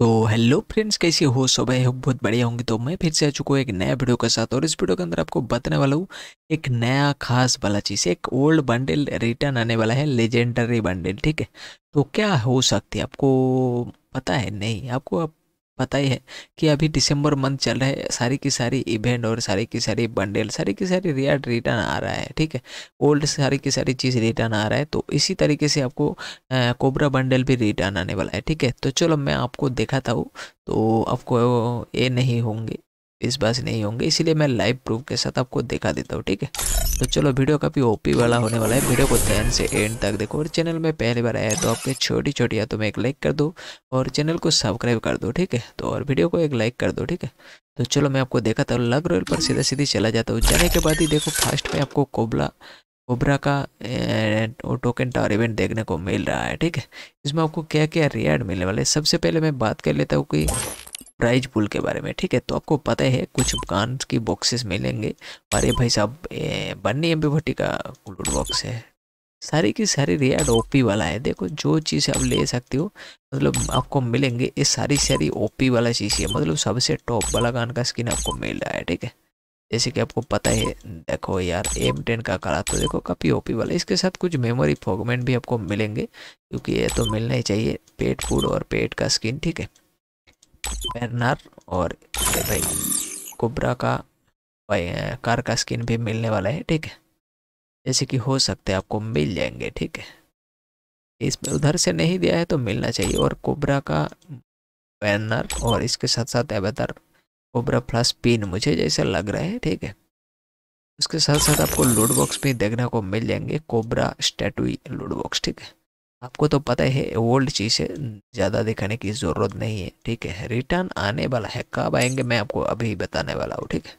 तो hello friends कैसे हो सब है बहुत बढ़िया होंगे तो मैं फिर से आ चुका हूँ एक नया वीडियो के साथ और इस वीडियो के अंदर आपको बताने वाला हूँ एक नया खास वाला चीज़ एक ओल्ड बंडल रिटर्न आने वाला है लेजेंडरी बंडल ठीक है तो क्या हो सकती है आपको पता है नहीं आपको आप पता ही है कि अभी दिसंबर मंथ चल रहा है सारी की सारी इवेंट और सारी की सारी बंडल सारी की सारी रियाड रिटर्न आ रहा है ठीक है ओल्ड सारी की सारी चीज़ रिटर्न आ रहा है तो इसी तरीके से आपको कोबरा बंडल भी रिटर्न आने वाला है ठीक है तो चलो मैं आपको दिखाता हूँ तो आपको ये नहीं होंगे इस बार नहीं होंगे इसीलिए मैं लाइव प्रूफ के साथ आपको दिखा देता हूँ ठीक है तो चलो वीडियो काफ़ी ओपी वाला होने वाला है वीडियो को ध्यान से एंड तक देखो और चैनल में पहली बार आया तो आपके छोटी छोटी या तो मैं एक लाइक कर दो और चैनल को सब्सक्राइब कर दो ठीक है तो और वीडियो को एक लाइक कर दो ठीक है तो चलो मैं आपको देखा था लग रोयल पर सीधा सीधे चला जाता हूँ जाने के बाद ही देखो फर्स्ट में आपको कोबला कोबरा का टोकन टावर इवेंट देखने को मिल रहा है ठीक है इसमें आपको क्या क्या रियाड मिलने वाले सबसे पहले मैं बात कर लेता हूँ कि प्राइज पुल के बारे में ठीक है तो आपको पता है कुछ कान की बॉक्सेस मिलेंगे अरे भाई साहब बन्नी एम भट्टी का लूट बॉक्स है सारी की सारी रियाड ओपी वाला है देखो जो चीज़ आप ले सकते हो मतलब आपको मिलेंगे ये सारी सारी ओपी वाला चीज़ है मतलब सबसे टॉप वाला गान का स्किन आपको मिल रहा है ठीक है जैसे कि आपको पता है देखो यार एम टेन का करा तो देखो काफ़ी ओपी वाला इसके साथ कुछ मेमोरी फॉगमेंट भी आपको मिलेंगे क्योंकि ये तो मिलना ही चाहिए पेट फूड और पेट का स्किन ठीक है बैरनर और भाई कोबरा का कार का स्किन भी मिलने वाला है ठीक है जैसे कि हो सकते हैं आपको मिल जाएंगे ठीक है इसमें उधर से नहीं दिया है तो मिलना चाहिए और कोबरा का बैनर और इसके साथ साथ एवेदर कोबरा प्लस पिन मुझे जैसा लग रहा है ठीक है उसके साथ साथ आपको लूड बॉक्स भी देखने को मिल जाएंगे कोबरा स्टैटू लूड बॉक्स ठीक है आपको तो पता है ओल्ड चीज़ है ज़्यादा दिखाने की ज़रूरत नहीं है ठीक है रिटर्न आने वाला है कब आएंगे मैं आपको अभी बताने वाला हूँ ठीक है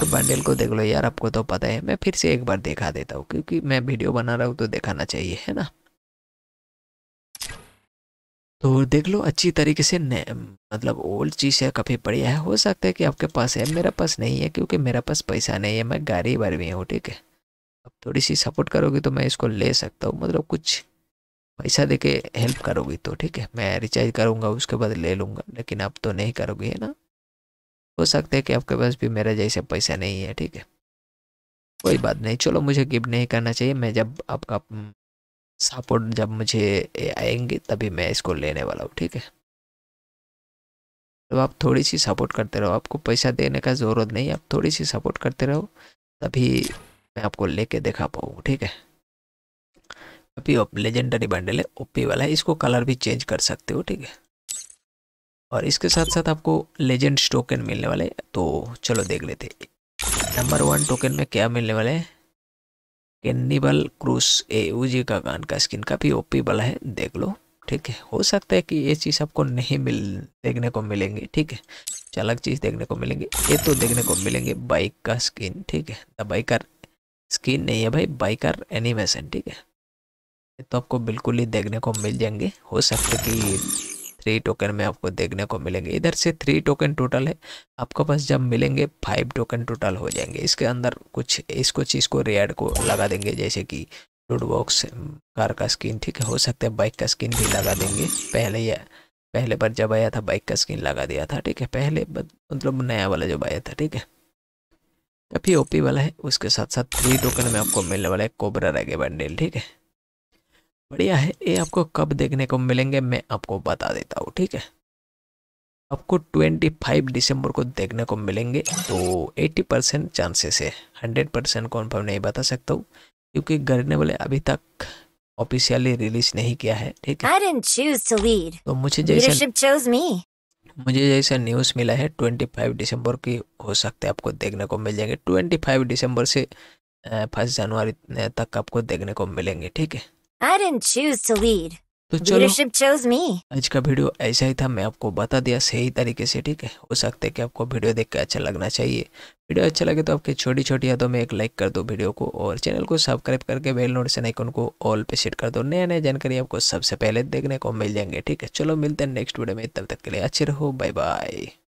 तो बंडल को देख लो यार आपको तो पता है मैं फिर से एक बार दिखा देता हूँ क्योंकि मैं वीडियो बना रहा हूँ तो दिखाना चाहिए है ना तो देख लो अच्छी तरीके से मतलब ओल्ड चीज़ है काफ़ी बढ़िया है हो सकता है कि आपके पास है मेरा पास नहीं है क्योंकि मेरा पास पैसा नहीं है मैं गाड़ी भर भी हूँ ठीक है अब थोड़ी सी सपोर्ट करोगे तो मैं इसको ले सकता हूँ मतलब कुछ पैसा दे के हेल्प करोगी तो ठीक है मैं रिचार्ज करूँगा उसके बाद ले लूँगा लेकिन आप तो नहीं करोगी है ना हो सकता है कि आपके पास भी मेरा जैसे पैसा नहीं है ठीक है कोई बात नहीं चलो मुझे गिफ्ट नहीं करना चाहिए मैं जब आपका सपोर्ट हम्म, जब मुझे आएंगे तभी मैं इसको लेने वाला हूँ ठीक है तो आप थोड़ी सी सपोर्ट करते रहो आपको पैसा देने का ज़रूरत नहीं आप थोड़ी सी सपोर्ट करते रहो तभी मैं आपको लेके दिखा पाऊँ ठीक है अभी लेजेंडरी बंडल है ओपी वाला है इसको कलर भी चेंज कर सकते हो ठीक है और इसके साथ साथ आपको लेजेंड टोकन मिलने वाले तो चलो देख लेते नंबर वन टोकन में क्या मिलने वाले हैं कैनिबल क्रूस ए जी का गान का स्किन काफ़ी ओपी वाला है देख लो ठीक है हो सकता है कि ये चीज़ आपको नहीं मिल देखने को मिलेंगी ठीक है अलग चीज़ देखने को मिलेंगी ये तो देखने को मिलेंगे बाइक का स्किन ठीक है द बाइकर स्किन नहीं है भाई बाइकर एनिमेशन ठीक है तो आपको बिल्कुल ही देखने को मिल जाएंगे हो सकता है कि थ्री टोकन में आपको देखने को मिलेंगे इधर से थ्री टोकन टोटल है आपके पास जब मिलेंगे फाइव टोकन टोटल हो जाएंगे इसके अंदर कुछ इसको चीज़ को रेड को लगा देंगे जैसे कि लूट बॉक्स कार का स्किन ठीक है हो सकता है बाइक का स्किन भी लगा देंगे पहले या पहले बार जब आया था बाइक का स्किन लगा दिया था ठीक है पहले मतलब नया वाला जब आया था ठीक है काफ़ी ओपी वाला है उसके साथ साथ थ्री टोकन में आपको मिलने वाला है कोबरा रेगे बंडेल ठीक है बढ़िया है ये आपको कब देखने को मिलेंगे मैं आपको बता देता हूँ ठीक है आपको 25 दिसंबर को देखने को मिलेंगे तो 80 परसेंट चांसेस है 100 परसेंट कॉन्फर्म नहीं बता सकता हूँ क्योंकि गर्ने वाले अभी तक ऑफिशियली रिलीज नहीं किया है ठीक है तो मुझे जैसे मुझे जैसा न्यूज़ मिला है 25 दिसंबर की हो सकते हैं आपको देखने को मिल जाएंगे 25 दिसंबर से फर्स्ट जनवरी तक आपको देखने को मिलेंगे ठीक है I didn't choose to lead. तो चलो आज का वीडियो ऐसा ही था मैं आपको बता दिया सही तरीके से ठीक है हो सकता है कि आपको वीडियो देख के अच्छा लगना चाहिए वीडियो अच्छा लगे तो आपकी छोटी छोटी यादों में एक लाइक कर दो वीडियो को और चैनल को सब्सक्राइब करके बेल नोटिफिकेशन आइकन को ऑल पे सेट कर दो नया नया जानकारी आपको सबसे पहले देखने को मिल जाएंगे ठीक है चलो मिलते हैं नेक्स्ट वीडियो में तब तक के लिए अच्छे रहो बाय बाय